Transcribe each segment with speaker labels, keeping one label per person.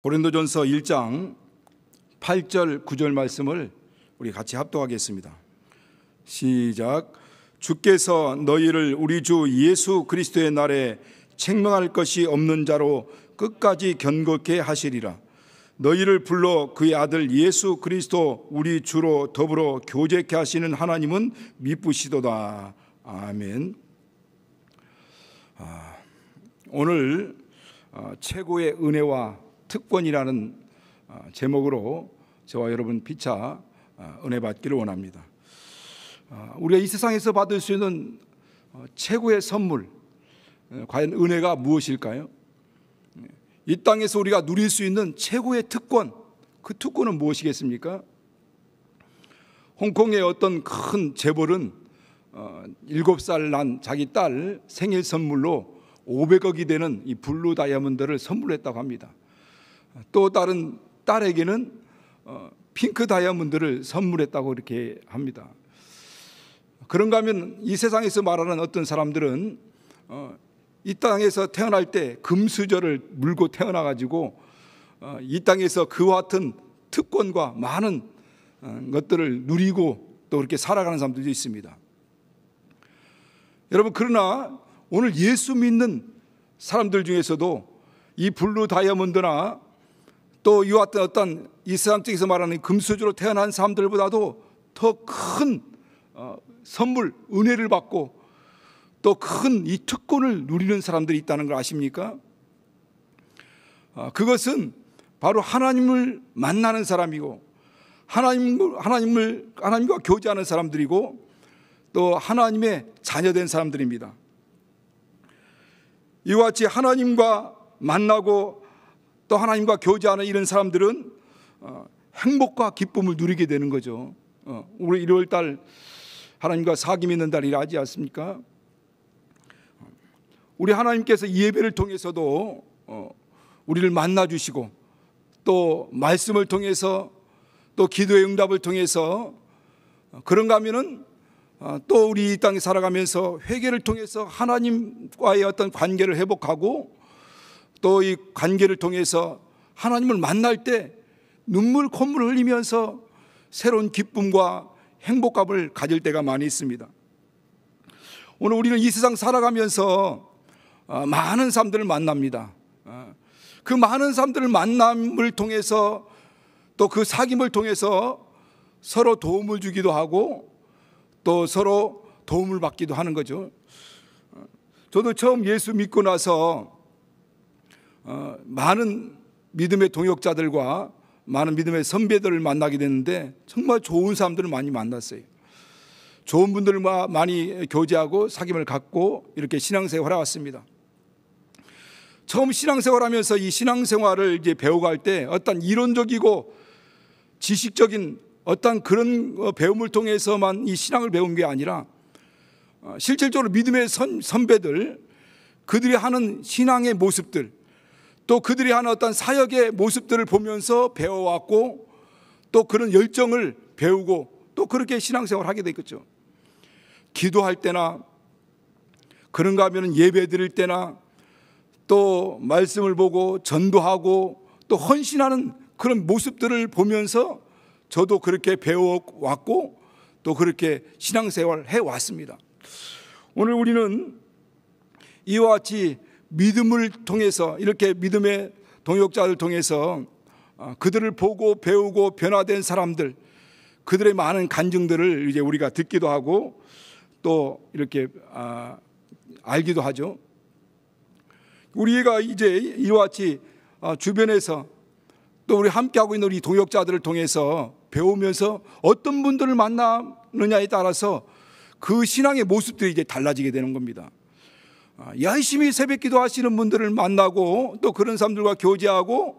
Speaker 1: 고린도전서 1장 8절 9절 말씀을 우리 같이 합독하겠습니다. 시작 주께서 너희를 우리 주 예수 그리스도의 날에 책망할 것이 없는 자로 끝까지 견고케 하시리라. 너희를 불러 그의 아들 예수 그리스도 우리 주로 더불어 교제케 하시는 하나님은 미쁘시도다. 아멘. 아, 오늘 어, 최고의 은혜와 특권이라는 어, 제목으로 저와 여러분 피차 어, 은혜 받기를 원합니다. 어, 우리가 이 세상에서 받을 수 있는 최고의 선물, 과연 은혜가 무엇일까요? 이 땅에서 우리가 누릴 수 있는 최고의 특권, 그 특권은 무엇이겠습니까? 홍콩의 어떤 큰 재벌은 7살 난 자기 딸 생일 선물로 500억이 되는 이 블루 다이아몬드를 선물했다고 합니다. 또 다른 딸에게는 어, 핑크 다이아몬드를 선물했다고 이렇게 합니다. 그런가 하면 이 세상에서 말하는 어떤 사람들은 어, 이 땅에서 태어날 때 금수저를 물고 태어나 가지고 어, 이 땅에서 그와 같은 특권과 많은 것들을 누리고 또 그렇게 살아가는 사람들도 있습니다. 여러분 그러나 오늘 예수 믿는 사람들 중에서도 이 블루 다이아몬드나 또 이와 같은 어떤 이슬람 쪽에서 말하는 금수저로 태어난 사람들보다도 더큰 어, 선물, 은혜를 받고 또 큰 이 특권을 누리는 사람들이 있다는 걸 아십니까? 아, 그것은 바로 하나님을 만나는 사람이고 하나님, 하나님을, 하나님과 교제하는 사람들이고 또 하나님의 자녀된 사람들입니다. 이와 같이 하나님과 만나고 또 하나님과 교제하는 이런 사람들은 어, 행복과 기쁨을 누리게 되는 거죠. 어, 우리 1월 달 하나님과 사귐 있는 달이라 하지 않습니까? 우리 하나님께서 예배를 통해서도 어, 우리를 만나 주시고 또 말씀을 통해서 또 기도의 응답을 통해서 그런가 면은또 우리 이 땅에 살아가면서 회개를 통해서 하나님과의 어떤 관계를 회복하고 또이 관계를 통해서 하나님을 만날 때 눈물, 콧물 흘리면서 새로운 기쁨과 행복감을 가질 때가 많이 있습니다. 오늘 우리는 이 세상 살아가면서 아, 많은 사람들을 만납니다. 아, 그 많은 사람들을 만남을 통해서 또 그 사귐을 통해서 서로 도움을 주기도 하고 또 서로 도움을 받기도 하는 거죠. 저도 처음 예수 믿고 나서 어, 많은 믿음의 동역자들과 많은 믿음의 선배들을 만나게 됐는데 정말 좋은 사람들을 많이 만났어요. 좋은 분들과 많이 교제하고 사귐을 갖고 이렇게 신앙생활 해왔습니다. 처음 신앙생활 하면서 이 신앙생활을 이제 배워갈 때 어떤 이론적이고 지식적인 어떤 그런 어, 배움을 통해서만 이 신앙을 배운 게 아니라 어, 실질적으로 믿음의 선배들 그들이 하는 신앙의 모습들 또 그들이 하는 어떤 사역의 모습들을 보면서 배워왔고 또 그런 열정을 배우고 또 그렇게 신앙생활을 하게 되겠죠. 기도할 때나 그런가 하면 예배 드릴 때나 또 말씀을 보고 전도하고 또 헌신하는 그런 모습들을 보면서 저도 그렇게 배워왔고 또 그렇게 신앙생활 해왔습니다. 오늘 우리는 이와 같이 믿음을 통해서 이렇게 믿음의 동역자를 통해서 어, 그들을 보고 배우고 변화된 사람들 그들의 많은 간증들을 이제 우리가 듣기도 하고 또 이렇게 아, 알기도 하죠. 우리가 이제 이와 같이 어, 주변에서 또 우리 함께하고 있는 우리 동역자들을 통해서 배우면서 어떤 분들을 만나느냐에 따라서 그 신앙의 모습들이 이제 달라지게 되는 겁니다. 열심히 아, 새벽 기도하시는 분들을 만나고 또 그런 사람들과 교제하고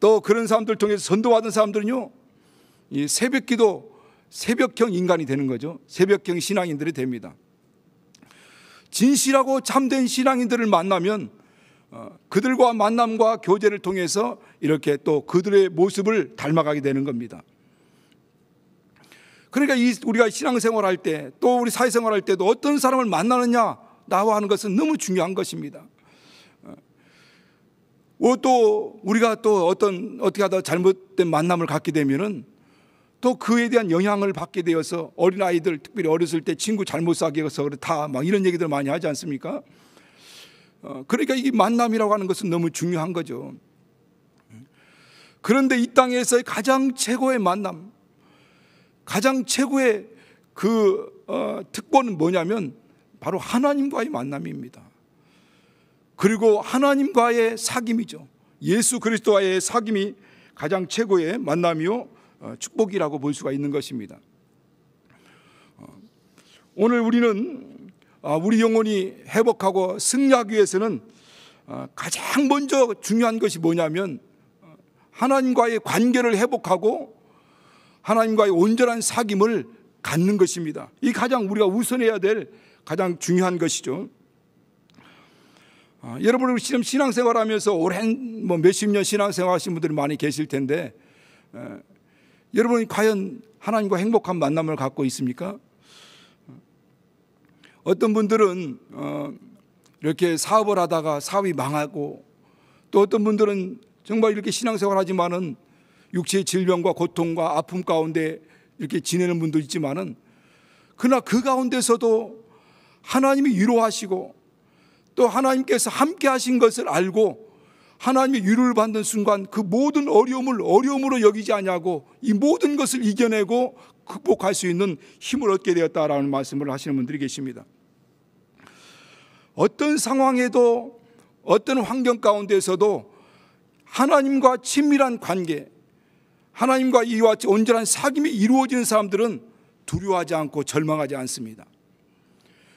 Speaker 1: 또 그런 사람들 통해서 선도받은 사람들은요, 이 새벽 기도, 새벽형 인간이 되는 거죠. 새벽형 신앙인들이 됩니다. 진실하고 참된 신앙인들을 만나면 어, 그들과 만남과 교제를 통해서 이렇게 또 그들의 모습을 닮아가게 되는 겁니다. 그러니까 우리가 신앙생활 할때 또 우리 사회생활 할 때도 어떤 사람을 만나느냐 나와 하는 것은 너무 중요한 것입니다. 어, 또 우리가 또 어떤 어떻게 하다 잘못된 만남을 갖게 되면은 또 그에 대한 영향을 받게 되어서 어린 아이들 특별히 어렸을 때 친구 잘못 사귀게 해서 다막 이런 얘기들 많이 하지 않습니까? 어, 그러니까 이 만남이라고 하는 것은 너무 중요한 거죠. 그런데 이 땅에서의 가장 최고의 만남, 가장 최고의 그 어, 특권은 뭐냐면 바로 하나님과의 만남입니다. 그리고 하나님과의 사귐이죠. 예수 그리스도와의 사귐이 가장 최고의 만남이요 어, 축복이라고 볼 수가 있는 것입니다. 어, 오늘 우리는 아, 우리 영혼이 회복하고 승리하기 위해서는 어, 가장 먼저 중요한 것이 뭐냐면 하나님과의 관계를 회복하고 하나님과의 온전한 사귐을 갖는 것입니다. 이 가장 우리가 우선해야 될 가장 중요한 것이죠. 아, 여러분 지금 신앙생활 하면서 오랜 뭐 몇십 년 신앙생활 하신 분들이 많이 계실 텐데 에, 여러분이 과연 하나님과 행복한 만남을 갖고 있습니까? 어떤 분들은 어, 이렇게 사업을 하다가 사업이 망하고 또 어떤 분들은 정말 이렇게 신앙생활 하지만은 육체의 질병과 고통과 아픔 가운데 이렇게 지내는 분도 있지만은 그러나 그 가운데서도 하나님이 위로하시고 또 하나님께서 함께 하신 것을 알고 하나님의 위로를 받는 순간 그 모든 어려움을 어려움으로 여기지 않냐고이 모든 것을 이겨내고 극복할 수 있는 힘을 얻게 되었다라는 말씀을 하시는 분들이 계십니다. 어떤 상황에도 어떤 환경 가운데서도 하나님과 친밀한 관계, 하나님과 이와 온전한 사귐이 이루어지는 사람들은 두려워하지 않고 절망하지 않습니다.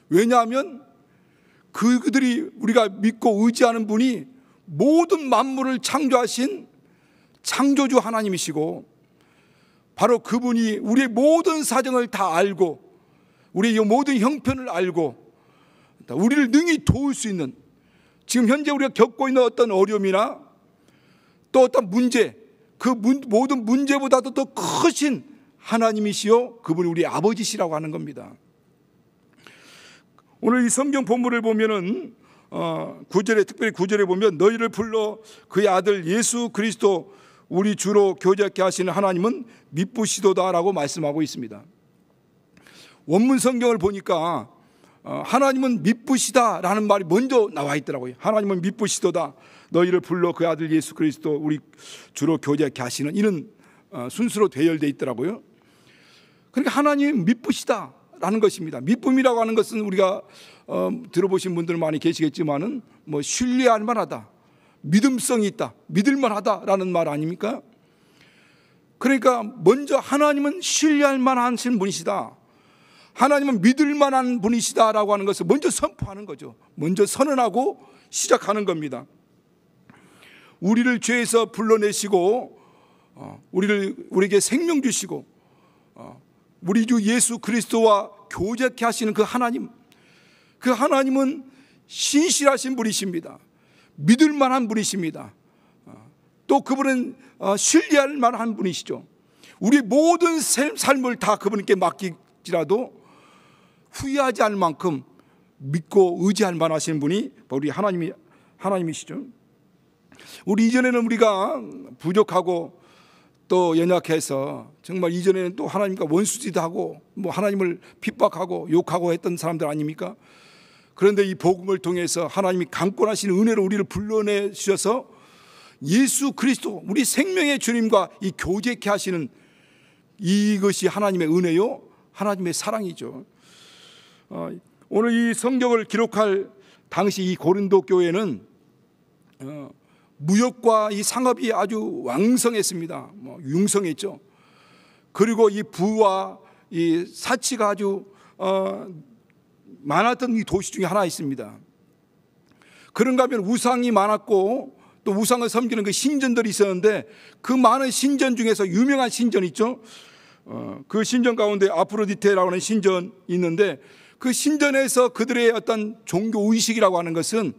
Speaker 1: 왜냐하면 그 그들이 우리가 믿고 의지하는 분이 모든 만물을 창조하신 창조주 하나님이시고 바로 그분이 우리의 모든 사정을 다 알고 우리의 모든 형편을 알고 우리를 능히 도울 수 있는 지금 현재 우리가 겪고 있는 어떤 어려움이나 또 어떤 문제 그 모든 문제보다도 더 크신 하나님이시요 그분이 우리 아버지시라고 하는 겁니다. 오늘 이 성경 본문을 보면은 어, 구절에 특별히 구절에 보면 너희를 불러 그의 아들 예수 그리스도 우리 주로 교제게 하시는 하나님은 미부시도다라고 말씀하고 있습니다. 원문 성경을 보니까 어, 하나님은 미부시다라는 말이 먼저 나와 있더라고요. 하나님은 미부시도다 너희를 불러 그 아들 예수 그리스도 우리 주로 교제게 하시는 이런 어, 순수로 대열되어 있더라고요. 그러니까 하나님 미부시다 라는 것입니다. 믿음이라고 하는 것은 우리가 어, 들어보신 분들 많이 계시겠지만은 뭐 신뢰할 만하다, 믿음성이 있다, 믿을만하다라는 말 아닙니까? 그러니까 먼저 하나님은 신뢰할 만한 분이시다. 하나님은 믿을 만한 분이시다라고 하는 것을 먼저 선포하는 거죠. 먼저 선언하고 시작하는 겁니다. 우리를 죄에서 불러내시고 어, 우리를 우리에게 생명 주시고 어, 우리 주 예수 그리스도와 교제케 하시는 그 하나님, 그 하나님은 신실하신 분이십니다. 믿을 만한 분이십니다. 어, 또 그분은 어, 신뢰할 만한 분이시죠. 우리 모든 삶을 다 그분께 맡기지라도 후회하지 않을 만큼 믿고 의지할 만하신 분이 우리 하나님이 하나님이시죠. 우리 이전에는 우리가 부족하고 또 연약해서 정말 이전에는 또 하나님과 원수지도 하고 뭐 하나님을 핍박하고 욕하고 했던 사람들 아닙니까? 그런데 이 복음을 통해서 하나님이 강권하신 은혜로 우리를 불러내 셔서 예수 그리스도 우리 생명의 주님과 이 교제케 하시는 이것이 하나님의 은혜요 하나님의 사랑이죠. 어, 오늘 이 성경을 기록할 당시 이 고린도 교회는 어, 무역과 이 상업이 아주 왕성했습니다. 뭐 융성했죠. 그리고 이 부와 이 사치가 아주 어, 많았던 이 도시 중에 하나 있습니다. 그런가 하면 우상이 많았고 또 우상을 섬기는 그 신전들이 있었는데 그 많은 신전 중에서 유명한 신전 있죠. 어, 그 신전 가운데 아프로디테라고 하는 신전 있는데 그 신전에서 그들의 어떤 종교 의식이라고 하는 것은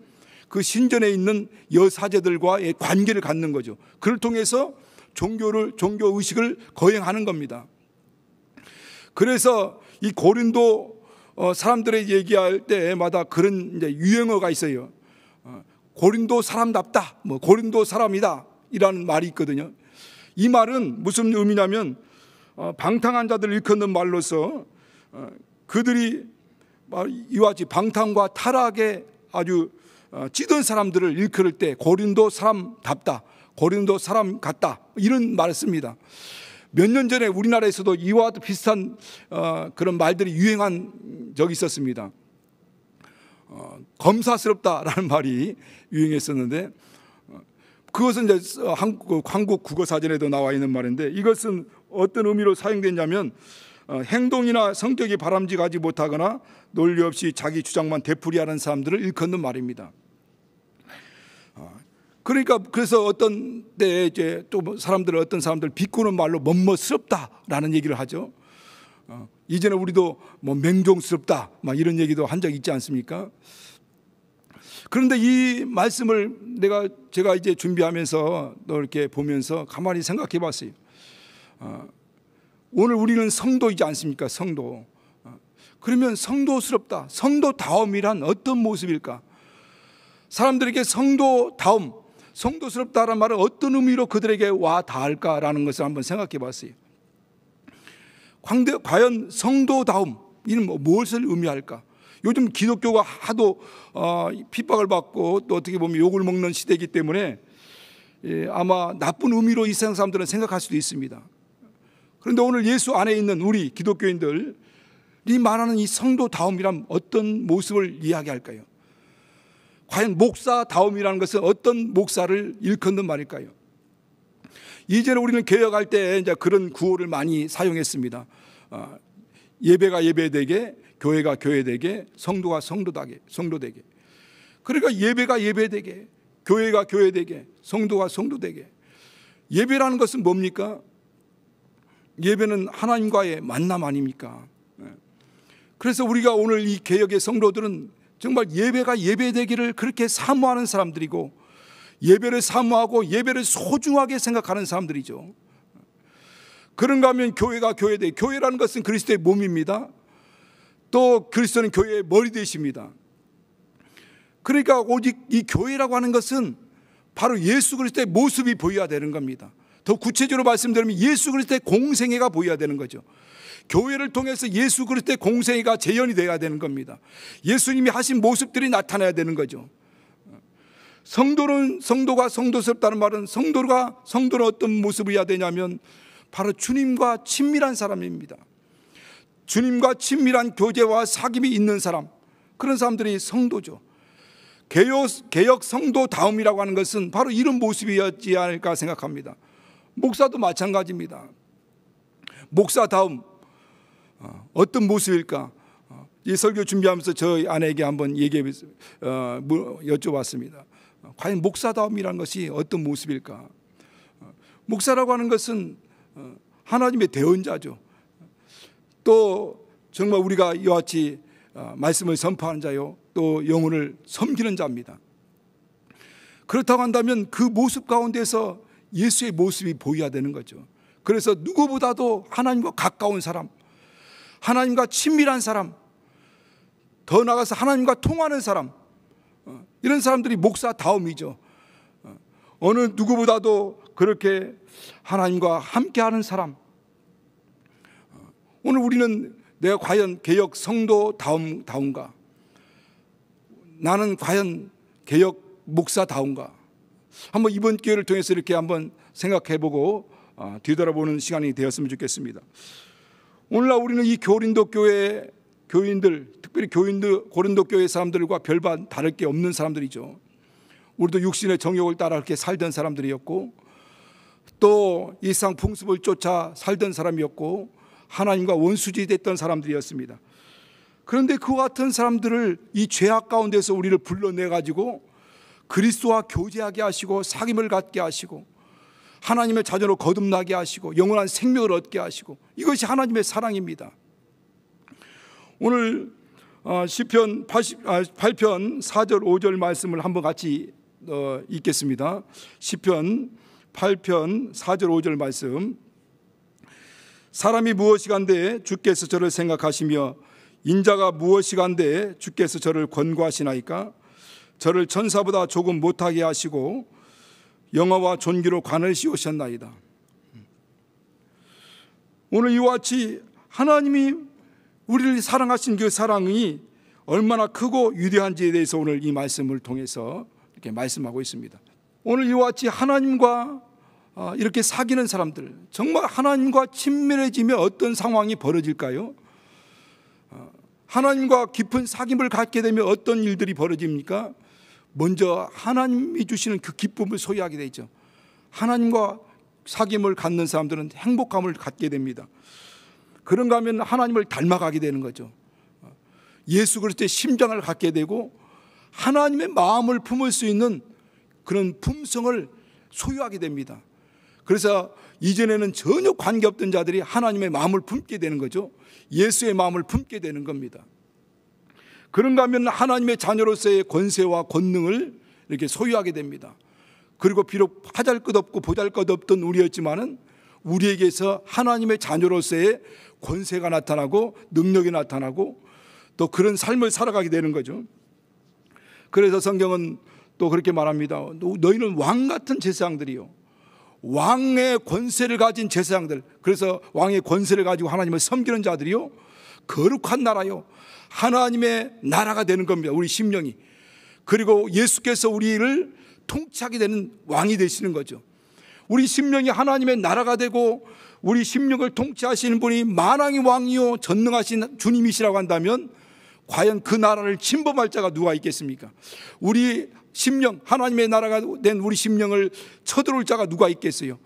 Speaker 1: 그 신전에 있는 여사제들과의 관계를 갖는 거죠. 그를 통해서 종교를 종교 의식을 거행하는 겁니다. 그래서 이 고린도 어, 사람들의 얘기할 때마다 그런 이제 유행어가 있어요. 어, 고린도 사람답다, 뭐 고린도 사람이다 이라는 말이 있거든요. 이 말은 무슨 의미냐면 어, 방탕한 자들 일컫는 말로서 그들이 이와 같이 방탕과 타락에 아주 찌든 사람들을 일컬을 때 고린도 사람답다. 고린도 사람 같다. 이런 말을 씁니다. 몇 년 전에 우리나라에서도 이와 비슷한 어, 그런 말들이 유행한 적이 있었습니다. 어, 검사스럽다라는 말이 유행했었는데 어, 그것은 이제 어, 한국, 그 한국 국어사전에도 나와 있는 말인데 이것은 어떤 의미로 사용됐냐면 어, 행동이나 성격이 바람직하지 못하거나 논리 없이 자기 주장만 되풀이하는 사람들을 일컫는 말입니다. 그러니까 그래서 어떤 때에 이제 또 뭐 사람들 은 어떤 사람들 비꼬는 말로 멋멋스럽다라는 얘기를 하죠. 어, 이제는 우리도 뭐 맹종스럽다 막 이런 얘기도 한 적 있지 않습니까? 그런데 이 말씀을 내가 제가 이제 준비하면서 또 이렇게 보면서 가만히 생각해 봤어요. 어, 오늘 우리는 성도이지 않습니까? 성도. 어, 그러면 성도스럽다. 성도다움이란 어떤 모습일까? 사람들에게 성도다움, 성도스럽다라는 말은 어떤 의미로 그들에게 와 닿을까라는 것을 한번 생각해 봤어요. 과연 성도다움, 이는 뭐 무엇을 의미할까? 요즘 기독교가 하도 어, 핍박을 받고 또 어떻게 보면 욕을 먹는 시대이기 때문에 예, 아마 나쁜 의미로 이 세상 사람들은 생각할 수도 있습니다. 그런데 오늘 예수 안에 있는 우리 기독교인들이 말하는 이 성도다움이란 어떤 모습을 이야기할까요? 과연 목사다움이라는 것은 어떤 목사를 일컫는 말일까요? 이제는 우리는 개혁할 때 이제 그런 구호를 많이 사용했습니다. 어, 예배가 예배되게, 교회가 교회되게, 성도가 성도되게, 성도되게. 그러니까 예배가 예배되게, 교회가 교회되게, 성도가 성도되게. 예배라는 것은 뭡니까? 예배는 하나님과의 만남 아닙니까? 예. 그래서 우리가 오늘 이 개혁의 성도들은 정말 예배가 예배되기를 그렇게 사모하는 사람들이고 예배를 사모하고 예배를 소중하게 생각하는 사람들이죠. 그런가 하면 교회가 교회돼 교회라는 것은 그리스도의 몸입니다. 또 그리스도는 교회의 머리 되십니다. 그러니까 오직 이 교회라고 하는 것은 바로 예수 그리스도의 모습이 보여야 되는 겁니다. 더 구체적으로 말씀드리면 예수 그리스도의 공생애가 보여야 되는 거죠. 교회를 통해서 예수 그리스도의 공생이가 재현이 되어야 되는 겁니다. 예수님이 하신 모습들이 나타나야 되는 거죠. 성도는 성도가 성도스럽다는 말은 성도가 성도는 어떤 모습이어야 되냐면 바로 주님과 친밀한 사람입니다. 주님과 친밀한 교제와 사귐이 있는 사람 그런 사람들이 성도죠. 개혁 성도 다음이라고 하는 것은 바로 이런 모습이었지 않을까 생각합니다. 목사도 마찬가지입니다. 목사 다음 어, 어떤 모습일까? 어, 이 설교 준비하면서 저희 아내에게 한번 얘기해 어, 뭐 여쭤봤습니다. 과연 목사다움이라는 것이 어떤 모습일까? 목사라고 하는 것은 하나님의 대언자죠. 또 정말 우리가 이같이 말씀을 선포하는 자요, 또 영혼을 섬기는 자입니다. 그렇다고 한다면 그 모습 가운데서 예수의 모습이 보여야 되는 거죠. 그래서 누구보다도 하나님과 가까운 사람, 하나님과 친밀한 사람, 더 나아가서 하나님과 통하는 사람, 어, 이런 사람들이 목사 다음이죠. 어, 어느 누구보다도 그렇게 하나님과 함께하는 사람. 어, 오늘 우리는 내가 과연 개혁 성도 다음 다운가? 나는 과연 개혁 목사 다운가? 한번 이번 기회를 통해서 이렇게 한번 생각해보고 뒤돌아보는 시간이 되었으면 좋겠습니다. 오늘날 우리는 이 교린도 교회 교인들, 특별히 교인들 고린도 교회 사람들과 별반 다를 게 없는 사람들이죠. 우리도 육신의 정욕을 따라 그렇게 살던 사람들이었고 또 일상 풍습을 쫓아 살던 사람이었고 하나님과 원수지 됐던 사람들이었습니다. 그런데 그 같은 사람들을 이 죄악 가운데서 우리를 불러내 가지고 그리스도와 교제하게 하시고 사귐을 갖게 하시고 하나님의 자녀로 거듭나게 하시고 영원한 생명을 얻게 하시고 이것이 하나님의 사랑입니다. 오늘 어, 시편 8편 4절 5절 말씀을 한번 같이 어, 읽겠습니다. 시편 8편 4절 5절 말씀. 사람이 무엇이간데 주께서 저를 생각하시며 인자가 무엇이간데 주께서 저를 권고하시나이까 저를 천사보다 조금 못하게 하시고 영화와 존귀로 관을 씌우셨나이다. 오늘 이와 같이 하나님이 우리를 사랑하신 그 사랑이 얼마나 크고 위대한지에 대해서 오늘 이 말씀을 통해서 이렇게 말씀하고 있습니다. 오늘 이와 같이 하나님과 아, 이렇게 사귀는 사람들, 정말 하나님과 친밀해지면 어떤 상황이 벌어질까요? 아, 하나님과 깊은 사귐을 갖게 되면 어떤 일들이 벌어집니까? 먼저 하나님이 주시는 그 기쁨을 소유하게 되죠. 하나님과 사귐을 갖는 사람들은 행복감을 갖게 됩니다. 그런가 하면 하나님을 닮아가게 되는 거죠. 예수 그리스도의 심장을 갖게 되고 하나님의 마음을 품을 수 있는 그런 품성을 소유하게 됩니다. 그래서 이전에는 전혀 관계없던 자들이 하나님의 마음을 품게 되는 거죠. 예수의 마음을 품게 되는 겁니다. 그런가 하면 하나님의 자녀로서의 권세와 권능을 이렇게 소유하게 됩니다. 그리고 비록 하잘 것 없고 보잘 것 없던 우리였지만은 우리에게서 하나님의 자녀로서의 권세가 나타나고 능력이 나타나고 또 그런 삶을 살아가게 되는 거죠. 그래서 성경은 또 그렇게 말합니다. 너희는 왕 같은 제사장들이요. 왕의 권세를 가진 제사장들. 그래서 왕의 권세를 가지고 하나님을 섬기는 자들이요. 거룩한 나라요. 하나님의 나라가 되는 겁니다. 우리 심령이. 그리고 예수께서 우리를 통치하게 되는 왕이 되시는 거죠. 우리 심령이 하나님의 나라가 되고 우리 심령을 통치하시는 분이 만왕의 왕이요 전능하신 주님이시라고 한다면 과연 그 나라를 침범할 자가 누가 있겠습니까? 우리 심령 하나님의 나라가 된 우리 심령을 쳐들어올 자가 누가 있겠어요?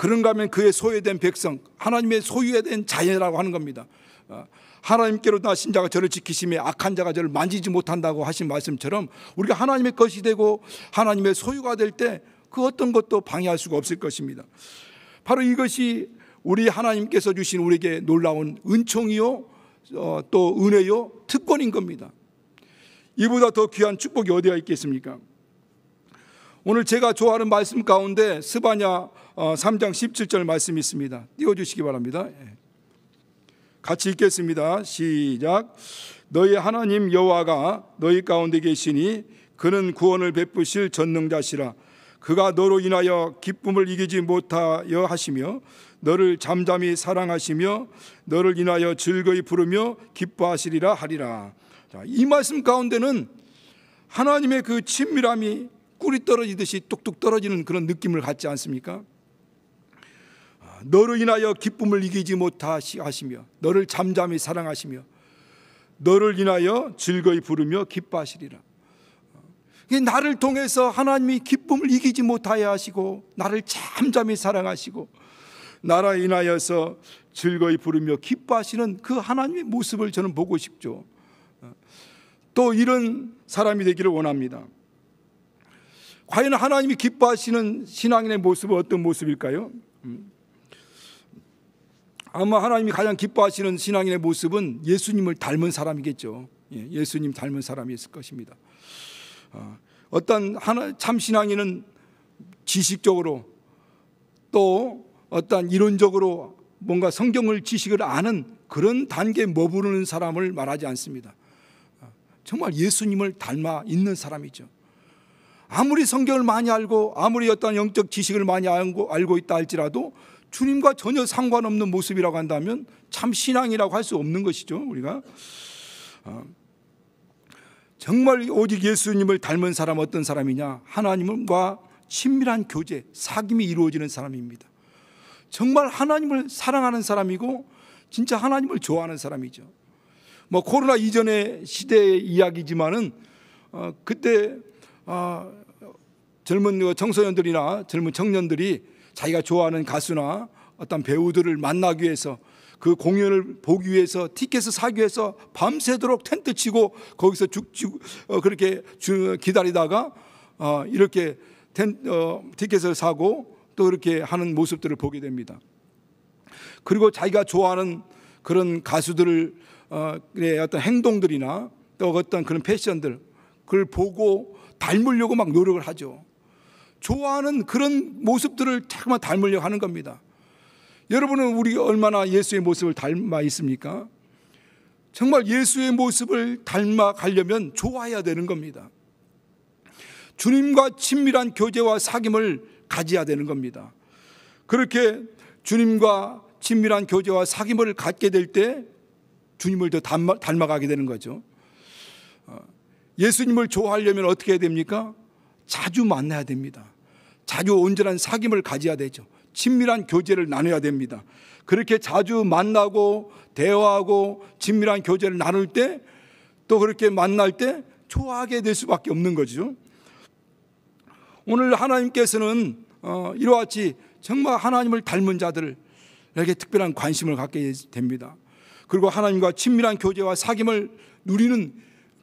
Speaker 1: 그런가 하면 그의 소유된 백성, 하나님의 소유된 자녀라고 하는 겁니다. 어, 하나님께로 나신 자가 저를 지키심에 악한 자가 저를 만지지 못한다고 하신 말씀처럼 우리가 하나님의 것이 되고 하나님의 소유가 될 때 그 어떤 것도 방해할 수가 없을 것입니다. 바로 이것이 우리 하나님께서 주신 우리에게 놀라운 은총이요, 어, 또 은혜요, 특권인 겁니다. 이보다 더 귀한 축복이 어디가 있겠습니까? 오늘 제가 좋아하는 말씀 가운데 스바냐 3장 어, 17절 말씀이 있습니다. 띄워주시기 바랍니다. 예. 같이 읽겠습니다. 시작. 너희 하나님 여호와가 너희 가운데 계시니 그는 구원을 베푸실 전능자시라. 그가 너로 인하여 기쁨을 이기지 못하여 하시며 너를 잠잠히 사랑하시며 너를 인하여 즐거이 부르며 기뻐하시리라 하리라. 자, 이 말씀 가운데는 하나님의 그 친밀함이 꿀이 떨어지듯이 뚝뚝 떨어지는 그런 느낌을 갖지 않습니까? 아, 너로 인하여 기쁨을 이기지 못하시며 너를 잠잠히 사랑하시며 너를 인하여 즐거이 부르며 기뻐하시리라. 어, 나를 통해서 하나님이 기쁨을 이기지 못하게 하시고 나를 잠잠히 사랑하시고 나라 인하여서 즐거이 부르며 기뻐하시는 그 하나님의 모습을 저는 보고 싶죠. 어, 또 이런 사람이 되기를 원합니다. 과연 하나님이 기뻐하시는 신앙인의 모습은 어떤 모습일까요? 음. 아마 하나님이 가장 기뻐하시는 신앙인의 모습은 예수님을 닮은 사람이겠죠. 예, 예수님 닮은 사람이 있을 것입니다. 아, 어떤 하나 참 신앙인은 지식적으로 또 어떤 이론적으로 뭔가 성경을 지식을 아는 그런 단계에 머무르는 사람을 말하지 않습니다. 아, 정말 예수님을 닮아 있는 사람이죠. 아무리 성경을 많이 알고 아무리 어떤 영적 지식을 많이 알고, 있다 할지라도 주님과 전혀 상관없는 모습이라고 한다면 참 신앙이라고 할 수 없는 것이죠. 우리가 아, 정말 오직 예수님을 닮은 사람 어떤 사람이냐? 하나님과 친밀한 교제, 사귐이 이루어지는 사람입니다. 정말 하나님을 사랑하는 사람이고 진짜 하나님을 좋아하는 사람이죠. 뭐 코로나 이전의 시대의 이야기지만은 어, 그때 아, 어, 젊은 청소년들이나 젊은 청년들이 자기가 좋아하는 가수나 어떤 배우들을 만나기 위해서 그 공연을 보기 위해서 티켓을 사기 위해서 밤새도록 텐트 치고 거기서 죽, 어, 그렇게 주, 기다리다가 어, 이렇게 텐, 어, 티켓을 사고 또 이렇게 하는 모습들을 보게 됩니다. 그리고 자기가 좋아하는 그런 가수들을 어, 어떤 행동들이나 또 어떤 그런 패션들 그걸 보고 닮으려고 막 노력을 하죠. 좋아하는 그런 모습들을 자꾸만 닮으려고 하는 겁니다. 여러분은 우리 얼마나 예수의 모습을 닮아 있습니까? 정말 예수의 모습을 닮아가려면 좋아해야 되는 겁니다. 주님과 친밀한 교제와 사귐을 가져야 되는 겁니다. 그렇게 주님과 친밀한 교제와 사귐을 갖게 될 때 주님을 더 닮아, 닮아가게 되는 거죠. 어, 예수님을 좋아하려면 어떻게 해야 됩니까? 자주 만나야 됩니다. 자주 온전한 사귐을 가져야 되죠. 친밀한 교제를 나눠야 됩니다. 그렇게 자주 만나고 대화하고 친밀한 교제를 나눌 때 또 그렇게 만날 때 좋아하게 될 수밖에 없는 거죠. 오늘 하나님께서는 어, 이와 같이 정말 하나님을 닮은 자들에게 특별한 관심을 갖게 됩니다. 그리고 하나님과 친밀한 교제와 사귐을 누리는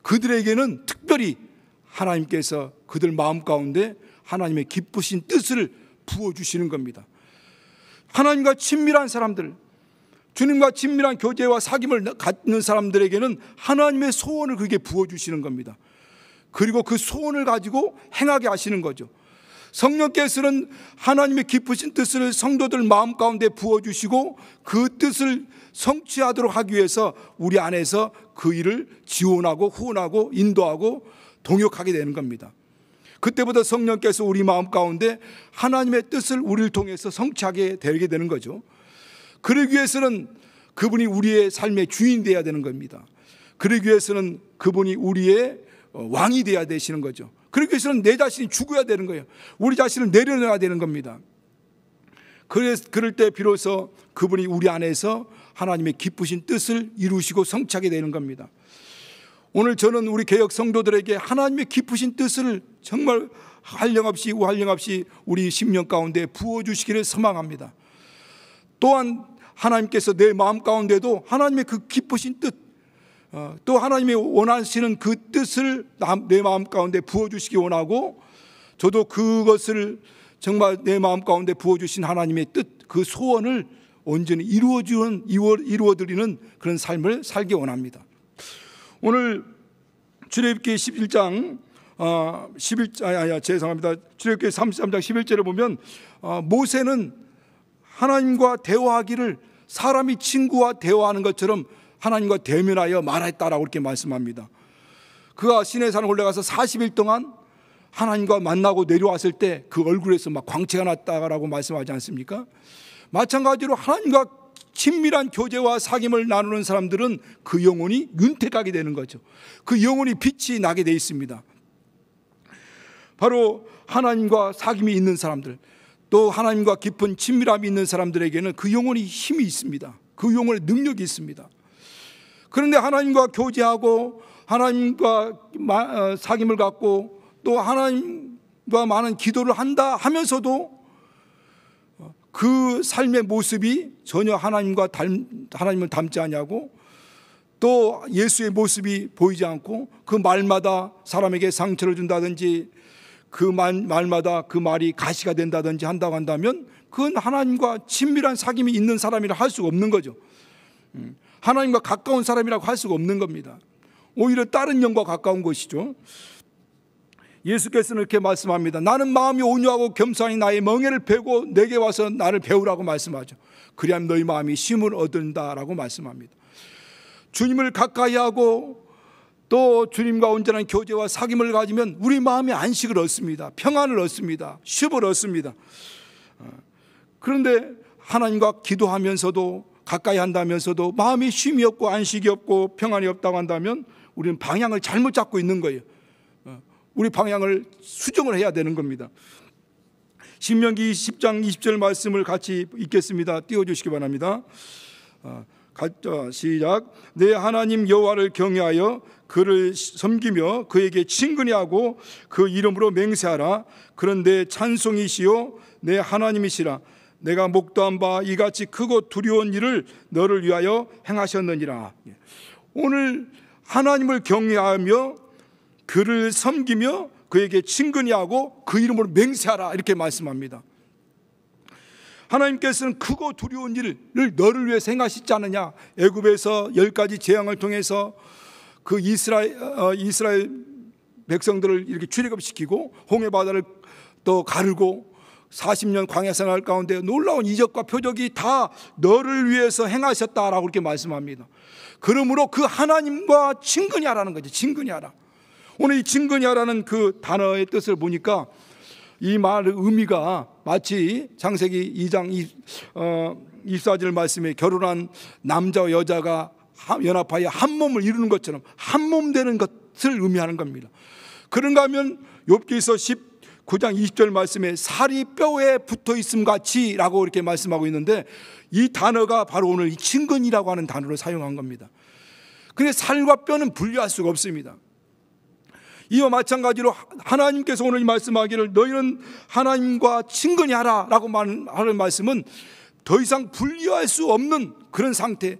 Speaker 1: 그들에게는 특별히 하나님께서 그들 마음 가운데 하나님의 기쁘신 뜻을 부어주시는 겁니다. 하나님과 친밀한 사람들, 주님과 친밀한 교제와 사귐을 갖는 사람들에게는 하나님의 소원을 그게 부어주시는 겁니다. 그리고 그 소원을 가지고 행하게 하시는 거죠. 성령께서는 하나님의 깊으신 뜻을 성도들 마음 가운데 부어주시고 그 뜻을 성취하도록 하기 위해서 우리 안에서 그 일을 지원하고 후원하고 인도하고 동역하게 되는 겁니다. 그때부터 성령께서 우리 마음 가운데 하나님의 뜻을 우리를 통해서 성취하게 되게 되는 거죠. 그러기 위해서는 그분이 우리의 삶의 주인 되어야 되는 겁니다. 그러기 위해서는 그분이 우리의 왕이 되어야 되시는 거죠. 그렇게 해서는 내 자신이 죽어야 되는 거예요. 우리 자신을 내려놔야 되는 겁니다. 그래서 그럴 때 비로소 그분이 우리 안에서 하나님의 기쁘신 뜻을 이루시고 성착이 되는 겁니다. 오늘 저는 우리 개혁 성도들에게 하나님의 기쁘신 뜻을 정말 한령없이우한령없이 우리 심령 가운데 부어주시기를 소망합니다. 또한 하나님께서 내 마음 가운데도 하나님의 그 기쁘신 뜻 어, 또 하나님이 원하시는 그 뜻을 내 마음 가운데 부어주시기 원하고 저도 그것을 정말 내 마음 가운데 부어주신 하나님의 뜻, 그 소원을 온전히 이루어주는, 이루어드리는 그런 삶을 살기 원합니다. 오늘 출애굽기 11장 어, 11, 아 아니, 죄송합니다. 출애굽기 33장 11절을 보면 어, 모세는 하나님과 대화하기를 사람이 친구와 대화하는 것처럼 하나님과 대면하여 말했다라고 이렇게 말씀합니다. 그가 시내산에 올라가서 40일 동안 하나님과 만나고 내려왔을 때 그 얼굴에서 막 광채가 났다라고 말씀하지 않습니까? 마찬가지로 하나님과 친밀한 교제와 사귐을 나누는 사람들은 그 영혼이 윤택하게 되는 거죠. 그 영혼이 빛이 나게 돼 있습니다. 바로 하나님과 사귐이 있는 사람들, 또 하나님과 깊은 친밀함이 있는 사람들에게는 그 영혼이 힘이 있습니다. 그 영혼의 능력이 있습니다. 그런데 하나님과 교제하고 하나님과 어, 사귐을 갖고 또 하나님과 많은 기도를 한다 하면서도 그 삶의 모습이 전혀 하나님과 닮, 하나님을 닮지 않냐고 또 예수의 모습이 보이지 않고 그 말마다 사람에게 상처를 준다든지 그 말, 말마다 그 말이 가시가 된다든지 한다고 한다면 그건 하나님과 친밀한 사귐이 있는 사람이라 할 수가 없는 거죠. 음. 하나님과 가까운 사람이라고 할 수가 없는 겁니다. 오히려 다른 영과 가까운 것이죠. 예수께서는 이렇게 말씀합니다. 나는 마음이 온유하고 겸손히 나의 멍에를 베고 내게 와서 나를 배우라고 말씀하죠. 그리하면 너희 마음이 쉼을 얻는다라고 말씀합니다. 주님을 가까이하고 또 주님과 온전한 교제와 사귐을 가지면 우리 마음이 안식을 얻습니다. 평안을 얻습니다. 쉼을 얻습니다. 그런데 하나님과 기도하면서도 가까이 한다면서도 마음이 쉼이 없고 안식이 없고 평안이 없다고 한다면 우리는 방향을 잘못 잡고 있는 거예요. 어, 우리 방향을 수정을 해야 되는 겁니다. 신명기 10장 20절 말씀을 같이 읽겠습니다. 띄워주시기 바랍니다. 어, 어, 시작. 내 하나님 여호와를 경외하여 그를 섬기며 그에게 친근히 하고 그 이름으로 맹세하라. 그런데 찬송이시요 내 하나님이시라. 내가 목도한 바 이같이 크고 두려운 일을 너를 위하여 행하셨느니라. 예. 오늘 하나님을 경외하며 그를 섬기며 그에게 친근히 하고 그 이름으로 맹세하라 이렇게 말씀합니다. 하나님께서는 크고 두려운 일을 너를 위해 행하시지 않느냐? 애굽에서 열 가지 재앙을 통해서 그 이스라엘, 어, 이스라엘 백성들을 이렇게 출애굽시키고 홍해 바다를 또 가르고 40년 광야 생활 가운데 놀라운 이적과 표적이 다 너를 위해서 행하셨다라고 그렇게 말씀합니다. 그러므로 그 하나님과 친근히 하라는 거죠. 친근히 하라. 오늘 이 친근히 하라는 그 단어의 뜻을 보니까 이 말의 의미가 마치 창세기 2장 24절 말씀에 결혼한 남자와 여자가 연합하여 한 몸을 이루는 것처럼 한 몸 되는 것을 의미하는 겁니다. 그런가 하면 욥기서 9장 20절 말씀에 살이 뼈에 붙어 있음 같이라고 이렇게 말씀하고 있는데 이 단어가 바로 오늘 친근이라고 하는 단어를 사용한 겁니다. 근데 살과 뼈는 분리할 수가 없습니다. 이와 마찬가지로 하나님께서 오늘 말씀하기를 너희는 하나님과 친근히 하라라고 하는 말씀은 더 이상 분리할 수 없는 그런 상태,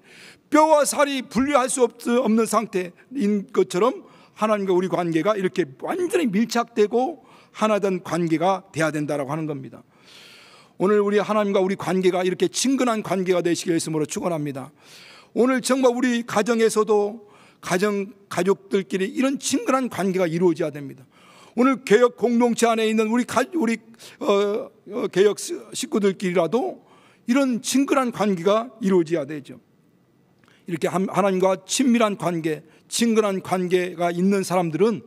Speaker 1: 뼈와 살이 분리할 수 없는 상태인 것처럼 하나님과 우리 관계가 이렇게 완전히 밀착되고 하나된 관계가 돼야 된다라고 하는 겁니다. 오늘 우리 하나님과 우리 관계가 이렇게 친근한 관계가 되시길 했으므로 축원합니다. 오늘 정말 우리 가정에서도 가정 가족들끼리 이런 친근한 관계가 이루어져야 됩니다. 오늘 개혁 공동체 안에 있는 우리 가, 우리 어, 어, 개혁 식구들끼리라도 이런 친근한 관계가 이루어져야 되죠. 이렇게 하나님과 친밀한 관계, 친근한 관계가 있는 사람들은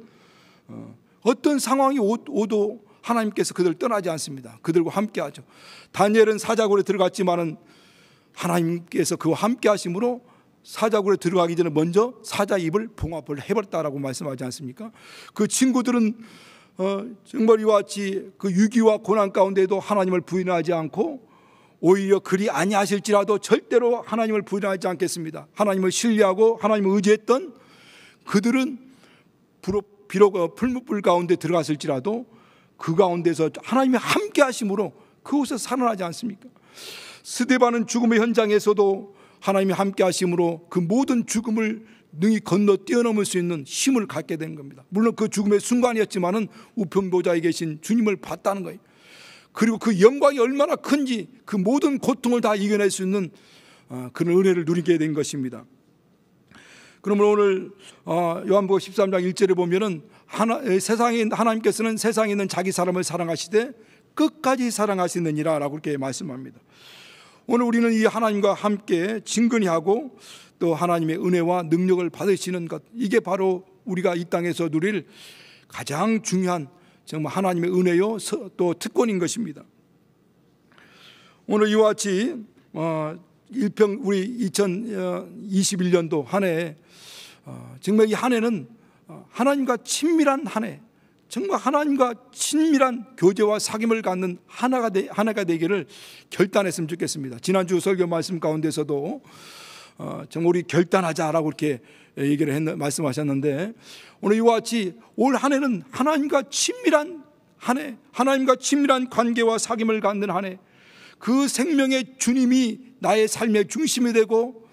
Speaker 1: 어, 어떤 상황이 오도 하나님께서 그들 떠나지 않습니다. 그들과 함께 하죠. 다니엘은 사자굴에 들어갔지만은 하나님께서 그와 함께 하심으로 사자굴에 들어가기 전에 먼저 사자 입을 봉합을 해버렸다라고 말씀하지 않습니까? 그 친구들은 어, 정말 이와 같이 그 위기와 고난 가운데도 하나님을 부인하지 않고 오히려 그리 아니하실지라도 절대로 하나님을 부인하지 않겠습니다. 하나님을 신뢰하고 하나님을 의지했던 그들은 부럽 비록 어, 풀무불 가운데 들어갔을지라도 그 가운데서 하나님이 함께 하심으로 그곳에서 살아나지 않습니까? 스데반은 죽음의 현장에서도 하나님이 함께 하심으로 그 모든 죽음을 능히 건너 뛰어넘을 수 있는 힘을 갖게 된 겁니다. 물론 그 죽음의 순간이었지만은 우편보좌에 계신 주님을 봤다는 거예요. 그리고 그 영광이 얼마나 큰지 그 모든 고통을 다 이겨낼 수 있는 어, 그런 은혜를 누리게 된 것입니다. 그러므로 오늘 어, 요한복음 13장 1절에 보면은 하나, 세상에 하나님께서는 세상에 있는 자기 사람을 사랑하시되 끝까지 사랑하시느니라라고 이렇게 말씀합니다. 오늘 우리는 이 하나님과 함께 친근히 하고 또 하나님의 은혜와 능력을 받으시는 것 이게 바로 우리가 이 땅에서 누릴 가장 중요한 정말 하나님의 은혜요 또 특권인 것입니다. 오늘 이와 같이 어, 일평 우리 2021년도 어, 한 해에 어, 정말 이 한 해는 어, 하나님과 친밀한 한 해, 정말 하나님과 친밀한 교제와 사귐을 갖는 하나가 되, 하나가 되기를 결단했으면 좋겠습니다. 지난주 설교 말씀 가운데서도 정말 우리 결단하자라고 이렇게 얘기를 했, 말씀하셨는데 오늘 이와 같이 올 한 해는 하나님과 친밀한 한 해, 하나님과 친밀한 관계와 사귐을 갖는 한 해, 그 생명의 주님이 나의 삶의 중심이 되고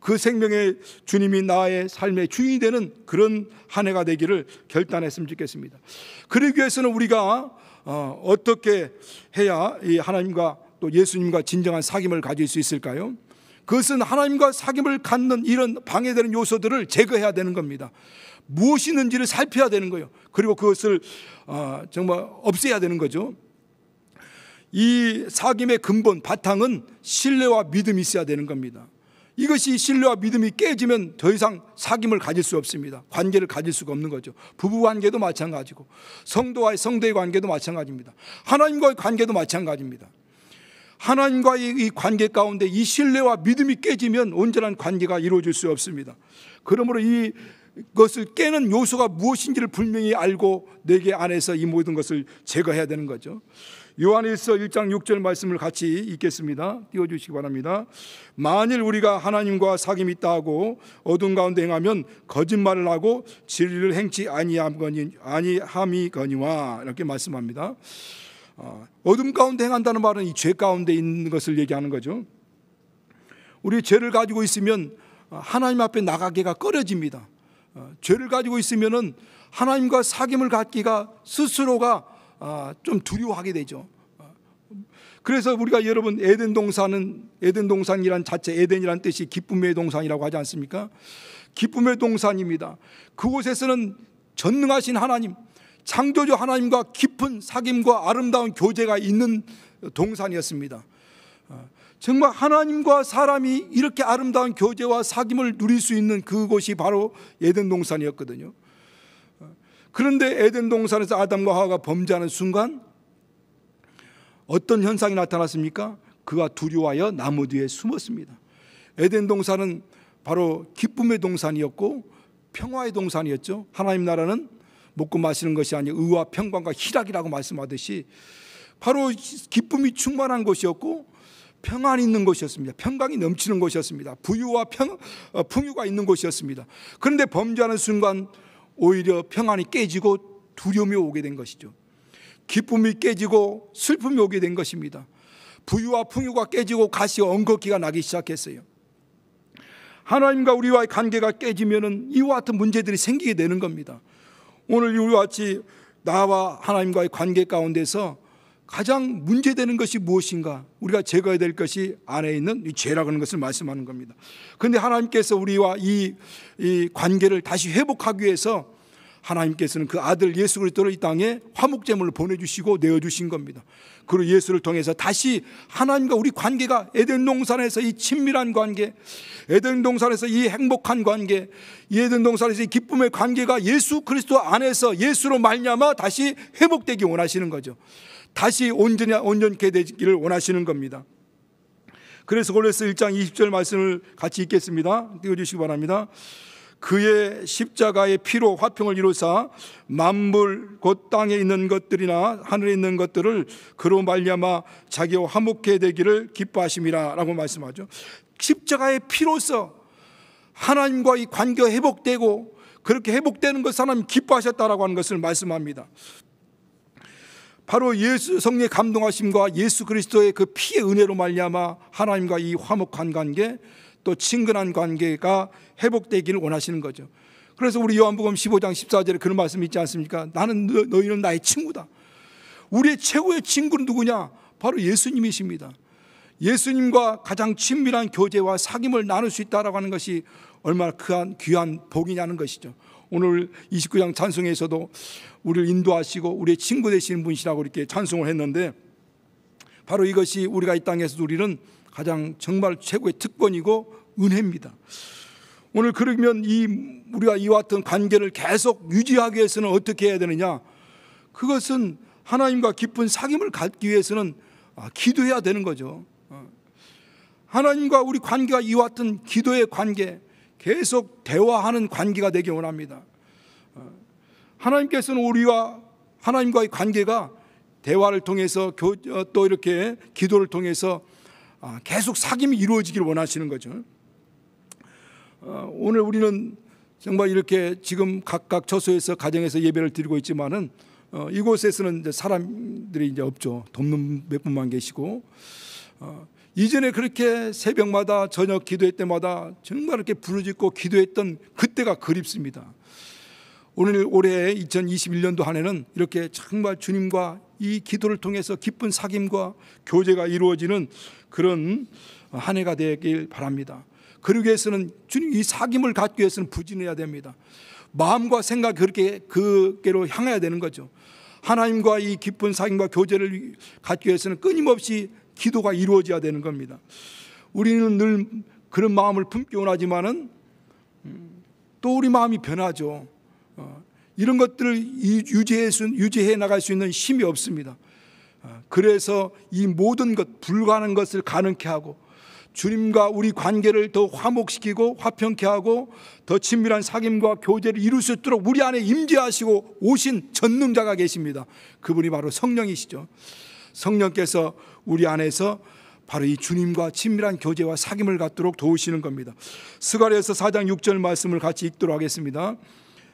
Speaker 1: 그 생명의 주님이 나의 삶의 주인이 되는 그런 한 해가 되기를 결단했으면 좋겠습니다. 그러기 위해서는 우리가 어, 어떻게 해야 하나님과 또 예수님과 진정한 사귐을 가질 수 있을까요? 그것은 하나님과 사귐을 갖는 이런 방해되는 요소들을 제거해야 되는 겁니다. 무엇이 있는지를 살펴야 되는 거예요. 그리고 그것을 어, 정말 없애야 되는 거죠. 이 사귐의 근본 바탕은 신뢰와 믿음이 있어야 되는 겁니다. 이것이 신뢰와 믿음이 깨지면 더 이상 사귐을 가질 수 없습니다. 관계를 가질 수가 없는 거죠. 부부 관계도 마찬가지고 성도와의 성도의 관계도 마찬가지입니다. 하나님과의 관계도 마찬가지입니다. 하나님과의 이 관계 가운데 이 신뢰와 믿음이 깨지면 온전한 관계가 이루어질 수 없습니다. 그러므로 이 것을 깨는 요소가 무엇인지를 분명히 알고 내게 안에서 이 모든 것을 제거해야 되는 거죠. 요한일서 1장 6절 말씀을 같이 읽겠습니다. 띄워 주시기 바랍니다. 만일 우리가 하나님과 사귐이 있다 하고 어둠 가운데 행하면 거짓말을 하고 진리를 행치 아니함거니 아니함이거니와 이렇게 말씀합니다. 아, 어둠 가운데 행한다는 말은 이 죄 가운데 있는 것을 얘기하는 거죠. 우리 죄를 가지고 있으면 아, 하나님 앞에 나가기가 꺼려집니다. 아, 죄를 가지고 있으면은 하나님과 사귐을 갖기가 스스로가 어, 좀 두려워하게 되죠. 어, 그래서 우리가 여러분 에덴 동산은 에덴 동산이란 자체 에덴이란 뜻이 기쁨의 동산이라고 하지 않습니까? 기쁨의 동산입니다. 그곳에서는 전능하신 하나님, 창조주 하나님과 깊은 사귐과 아름다운 교제가 있는 동산이었습니다. 어, 정말 하나님과 사람이 이렇게 아름다운 교제와 사귐을 누릴 수 있는 그곳이 바로 에덴 동산이었거든요. 그런데 에덴 동산에서 아담과 하와가 범죄하는 순간 어떤 현상이 나타났습니까? 그가 두려워하여 나무 뒤에 숨었습니다. 에덴 동산은 바로 기쁨의 동산이었고 평화의 동산이었죠. 하나님 나라는 먹고 마시는 것이 아니 의와 평강과 희락이라고 말씀하듯이 바로 기쁨이 충만한 곳이었고 평안이 있는 곳이었습니다. 평강이 넘치는 곳이었습니다. 부유와 평, 어, 풍요가 있는 곳이었습니다. 그런데 범죄하는 순간 오히려 평안이 깨지고 두려움이 오게 된 것이죠. 기쁨이 깨지고 슬픔이 오게 된 것입니다. 부유와 풍요가 깨지고 가시 엉겅기가 나기 시작했어요. 하나님과 우리와의 관계가 깨지면은 이와 같은 문제들이 생기게 되는 겁니다. 오늘 이리와 같이 나와 하나님과의 관계 가운데서 가장 문제되는 것이 무엇인가? 우리가 제거해야 될 것이 안에 있는 이 죄라는 고하 것을 말씀하는 겁니다. 그런데 하나님께서 우리와 이, 이 관계를 다시 회복하기 위해서 하나님께서는 그 아들 예수 그리스도를 이 땅에 화목제물로 보내주시고 내어주신 겁니다. 그리고 예수를 통해서 다시 하나님과 우리 관계가 에덴 동산에서 이 친밀한 관계, 에덴 동산에서 이 행복한 관계, 에덴 동산에서 이 기쁨의 관계가 예수 그리스도 안에서 예수로 말미암아 다시 회복되기 원하시는 거죠. 다시 온전히 온전케 되기를 원하시는 겁니다. 그래서 골로새 1장 20절 말씀을 같이 읽겠습니다. 띄워 주시기 바랍니다. 그의 십자가의 피로 화평을 이루사 만물 곧 땅에 있는 것들이나 하늘에 있는 것들을 그로 말미암아 자기와 화목해 되기를 기뻐하심이라라고 말씀하죠. 십자가의 피로서 하나님과의 관계 회복되고 그렇게 회복되는 것 하나님 기뻐하셨다라고 하는 것을 말씀합니다. 바로 예수 성령의 감동하심과 예수 그리스도의 그 피의 은혜로 말미암아 하나님과 이 화목한 관계 또 친근한 관계가 회복되기를 원하시는 거죠. 그래서 우리 요한복음 15장 14절에 그런 말씀 이 있지 않습니까? 나는 너, 희는 나의 친구다. 우리의 최고의 친구는 누구냐? 바로 예수님이십니다. 예수님과 가장 친밀한 교제와 사귐을 나눌 수 있다라고 하는 것이 얼마나 귀한, 귀한 복이냐는 것이죠. 오늘 29장 찬송에서도 우리를 인도하시고 우리의 친구 되시는 분이시라고 이렇게 찬송을 했는데 바로 이것이 우리가 이 땅에서 누리는 가장 정말 최고의 특권이고 은혜입니다. 오늘 그러면 이 우리가 이와 같은 관계를 계속 유지하기 위해서는 어떻게 해야 되느냐? 그것은 하나님과 깊은 사귐을 갖기 위해서는 아, 기도해야 되는 거죠. 어. 하나님과 우리 관계가 이와 같은 기도의 관계, 계속 대화하는 관계가 되기 원합니다. 하나님께서는 우리와 하나님과의 관계가 대화를 통해서 어, 또 이렇게 기도를 통해서 아, 계속 사귐이 이루어지기를 원하시는 거죠. 어, 오늘 우리는 정말 이렇게 지금 각각 처소에서 가정에서 예배를 드리고 있지만은 어, 이곳에서는 이제 사람들이 이제 없죠. 돕는 몇 분만 계시고 이전에 그렇게 새벽마다 저녁 기도회 때마다 정말 이렇게 부르짖고 기도했던 그때가 그립습니다. 오늘 올해 2021년도 한 해는 이렇게 정말 주님과 이 기도를 통해서 기쁜 사귐과 교제가 이루어지는 그런 한 해가 되길 바랍니다. 그러기 위해서는 주님 이 사귐을 갖기 위해서는 부진해야 됩니다. 마음과 생각 그렇게 그게로 향해야 되는 거죠. 하나님과 이 기쁜 사귐과 교제를 갖기 위해서는 끊임없이 기도가 이루어져야 되는 겁니다. 우리는 늘 그런 마음을 품기 원하지만은 음, 또 우리 마음이 변하죠. 이런 것들을 유지해, 유지해 나갈 수 있는 힘이 없습니다. 아, 그래서 이 모든 것, 불가능한 것을 가능케 하고 주님과 우리 관계를 더 화목시키고 화평케 하고 더 친밀한 사귐과 교제를 이룰 수 있도록 우리 안에 임재하시고 오신 전능자가 계십니다. 그분이 바로 성령이시죠. 성령께서 우리 안에서 바로 이 주님과 친밀한 교제와 사귐을 갖도록 도우시는 겁니다. 스가랴서 4장 6절 말씀을 같이 읽도록 하겠습니다.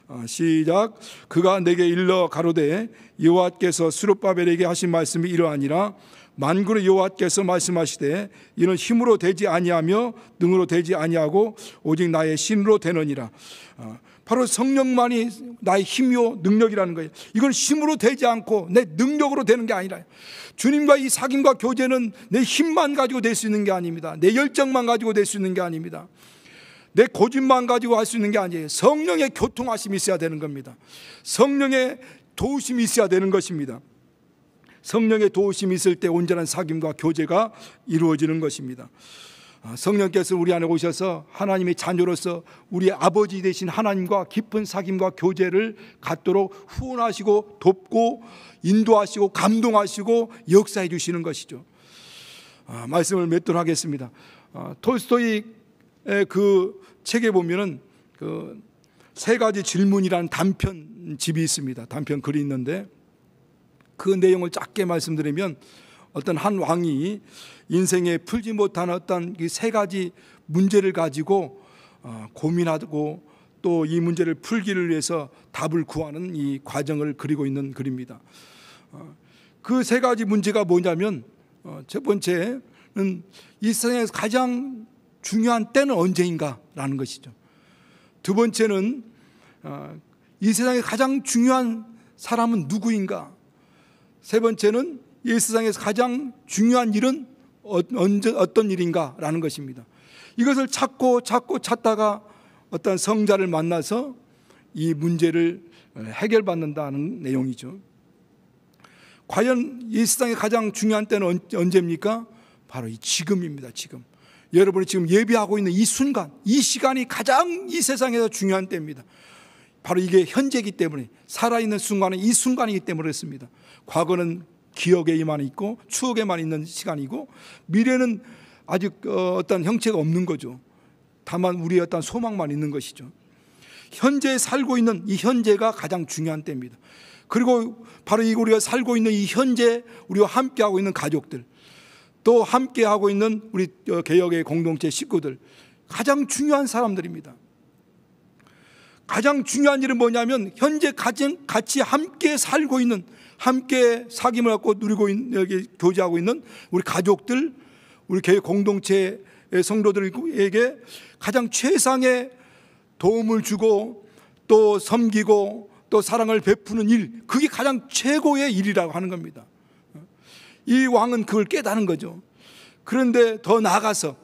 Speaker 1: 아, 시작 그가 내게 일러 가로되 여호와께서 수룹바벨에게 하신 말씀이 이러하니라 만군의 여호와께서 말씀하시되 이는 힘으로 되지 아니하며 능으로 되지 아니하고 오직 나의 신으로 되느니라 아, 바로 성령만이 나의 힘이요 능력이라는 거예요. 이건 힘으로 되지 않고 내 능력으로 되는 게 아니라 주님과 이 사귐과 교제는 내 힘만 가지고 될 수 있는 게 아닙니다. 내 열정만 가지고 될 수 있는 게 아닙니다. 내 고집만 가지고 할 수 있는 게 아니에요. 성령의 교통하심이 있어야 되는 겁니다. 성령의 도우심이 있어야 되는 것입니다. 성령의 도우심이 있을 때 온전한 사귐과 교제가 이루어지는 것입니다. 아, 성령께서 우리 안에 오셔서 하나님의 자녀로서 우리 아버지 되신 하나님과 깊은 사귐과 교제를 갖도록 후원하시고 돕고 인도하시고 감동하시고 역사해 주시는 것이죠. 아, 말씀을 몇번 하겠습니다. 아, 톨스토이 그 책에 보면은 그 세 가지 질문이란 단편 집이 있습니다. 단편 글이 있는데 그 내용을 짧게 말씀드리면 어떤 한 왕이 인생에 풀지 못한 어떤 세 가지 문제를 가지고 어, 고민하고 또 이 문제를 풀기를 위해서 답을 구하는 이 과정을 그리고 있는 글입니다. 어, 그세 가지 문제가 뭐냐면 어, 첫 번째는 이 세상에서 가장 중요한 때는 언제인가라는 것이죠. 두 번째는 어, 이 세상에 가장 중요한 사람은 누구인가? 세 번째는 이 세상에서 가장 중요한 일은 어, 언제 어떤 일인가라는 것입니다. 이것을 찾고 찾고 찾다가 어떤 성자를 만나서 이 문제를 해결받는다는 내용이죠. 과연 이 세상에 가장 중요한 때는 언제입니까? 바로 이 지금입니다. 지금. 여러분이 지금 예비하고 있는 이 순간, 이 시간이 가장 이 세상에서 중요한 때입니다. 바로 이게 현재이기 때문에 살아있는 순간은 이 순간이기 때문에 그렇습니다. 과거는 기억에만 있고 추억에만 있는 시간이고 미래는 아직 어, 어떤 형체가 없는 거죠. 다만 우리의 어떤 소망만 있는 것이죠. 현재 에 살고 있는 이 현재가 가장 중요한 때입니다. 그리고 바로 이 우리가 살고 있는 이 현재 우리와 함께하고 있는 가족들 또 함께하고 있는 우리 어, 개혁의 공동체 식구들 가장 중요한 사람들입니다. 가장 중요한 일은 뭐냐면 현재 가장 같이 함께 살고 있는 함께 사귐을 갖고 누리고 있는 여기 교제하고 있는 우리 가족들 우리 개혁 공동체 성도들에게 가장 최상의 도움을 주고 또 섬기고 또 사랑을 베푸는 일 그게 가장 최고의 일이라고 하는 겁니다. 이 왕은 그걸 깨닫는 거죠. 그런데 더 나아가서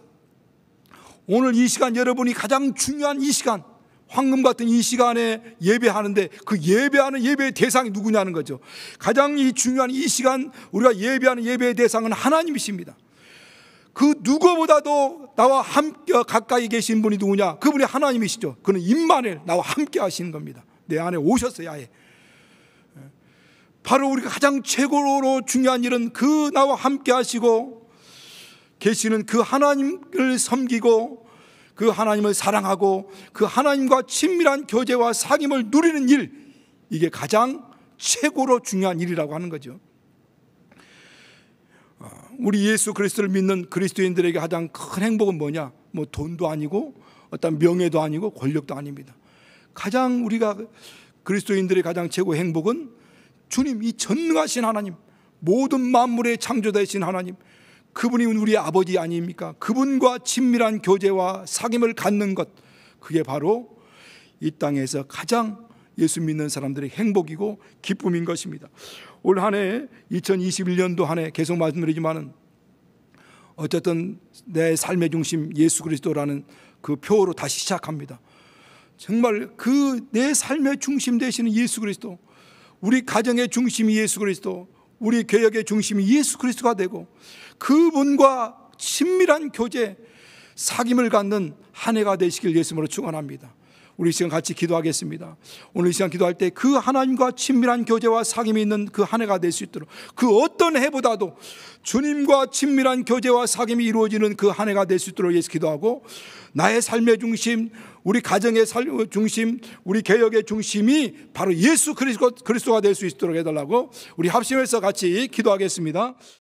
Speaker 1: 오늘 이 시간 여러분이 가장 중요한 이 시간 황금 같은 이 시간에 예배하는데 그 예배하는 예배의 대상이 누구냐는 거죠. 가장 이 중요한 이 시간 우리가 예배하는 예배의 대상은 하나님이십니다. 그 누구보다도 나와 함께 가까이 계신 분이 누구냐? 그분이 하나님이시죠. 그는 임마엘 나와 함께 하시는 겁니다. 내 안에 오셨어요, 아예. 바로 우리가 가장 최고로 중요한 일은 그 나와 함께 하시고 계시는 그 하나님을 섬기고 그 하나님을 사랑하고 그 하나님과 친밀한 교제와 사귐을 누리는 일 이게 가장 최고로 중요한 일이라고 하는 거죠. 어, 우리 예수 그리스도를 믿는 그리스도인들에게 가장 큰 행복은 뭐냐? 뭐 돈도 아니고 어떤 명예도 아니고 권력도 아닙니다. 가장 우리가 그리스도인들의 가장 최고 행복은 주님, 이 전능하신 하나님, 모든 만물의 창조되신 하나님, 그분이 우리 아버지 아닙니까? 그분과 친밀한 교제와 사귐을 갖는 것, 그게 바로 이 땅에서 가장 예수 믿는 사람들의 행복이고 기쁨인 것입니다. 올 한 해 2021년도 한 해 계속 말씀드리지만은 어쨌든 내 삶의 중심 예수 그리스도라는 그 표어로 다시 시작합니다. 정말 그 내 삶의 중심 되시는 예수 그리스도 우리 가정의 중심이 예수 그리스도, 우리 개혁의 중심이 예수 그리스도가 되고 그분과 친밀한 교제, 사귐을 갖는 한 해가 되시길 예수님으로 축원합니다. 우리 시간 같이 기도하겠습니다. 오늘 시간 기도할 때 그 하나님과 친밀한 교제와 사귐이 있는 그 한 해가 될 수 있도록 그 어떤 해보다도 주님과 친밀한 교제와 사귐이 이루어지는 그 한 해가 될 수 있도록 예수 기도하고 나의 삶의 중심, 우리 가정의 삶의 중심, 우리 개혁의 중심이 바로 예수 그리스도가 될 수 있도록 해달라고 우리 합심해서 같이 기도하겠습니다.